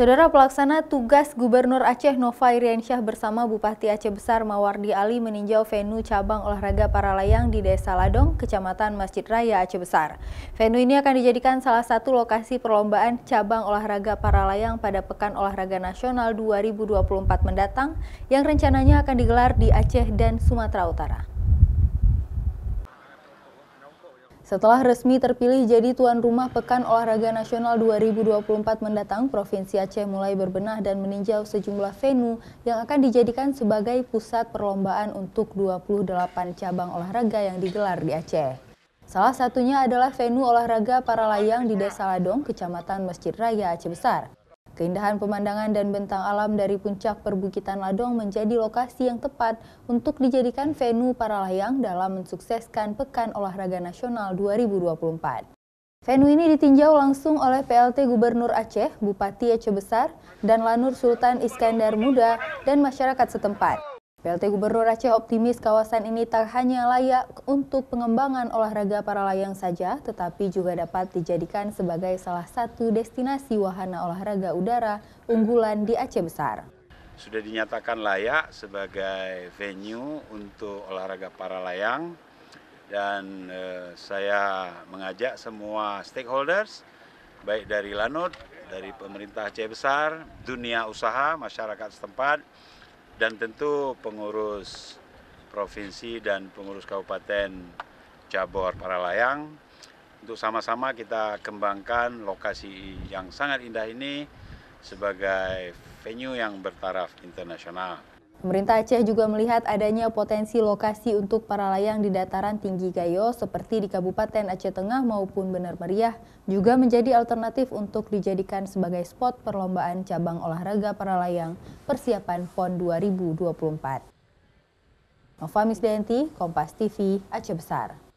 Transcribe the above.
Saudara pelaksana tugas Gubernur Aceh Nova Iriansyah bersama Bupati Aceh Besar Mawardi Ali meninjau venue cabang olahraga para layang di Desa Ladong, Kecamatan Masjid Raya Aceh Besar. Venue ini akan dijadikan salah satu lokasi perlombaan cabang olahraga para layang pada Pekan Olahraga Nasional 2024 mendatang yang rencananya akan digelar di Aceh dan Sumatera Utara. Setelah resmi terpilih jadi tuan rumah Pekan Olahraga Nasional 2024 mendatang, Provinsi Aceh mulai berbenah dan meninjau sejumlah venue yang akan dijadikan sebagai pusat perlombaan untuk 28 cabang olahraga yang digelar di Aceh. Salah satunya adalah venue olahraga para layang di Desa Ladong, Kecamatan Masjid Raya Aceh Besar. Keindahan pemandangan dan bentang alam dari puncak perbukitan Ladong menjadi lokasi yang tepat untuk dijadikan venue para layang dalam mensukseskan Pekan Olahraga Nasional 2024. Venue ini ditinjau langsung oleh PLT Gubernur Aceh, Bupati Aceh Besar, dan Lanur Sultan Iskandar Muda dan masyarakat setempat. PLT Gubernur Aceh optimis kawasan ini tak hanya layak untuk pengembangan olahraga para layang saja, tetapi juga dapat dijadikan sebagai salah satu destinasi wahana olahraga udara unggulan di Aceh Besar. Sudah dinyatakan layak sebagai venue untuk olahraga para layang dan eh, saya mengajak semua stakeholders baik dari Lanut, dari pemerintah Aceh Besar, dunia usaha, masyarakat setempat dan tentu pengurus provinsi dan pengurus kabupaten Cabor para layang untuk sama-sama kita kembangkan lokasi yang sangat indah ini sebagai venue yang bertaraf internasional. Pemerintah Aceh juga melihat adanya potensi lokasi untuk para layang di dataran tinggi Gayo seperti di Kabupaten Aceh Tengah maupun Benar Meriah juga menjadi alternatif untuk dijadikan sebagai spot perlombaan cabang olahraga para layang persiapan PON 2024. Nova Misdayanti, Kompas TV, Aceh Besar.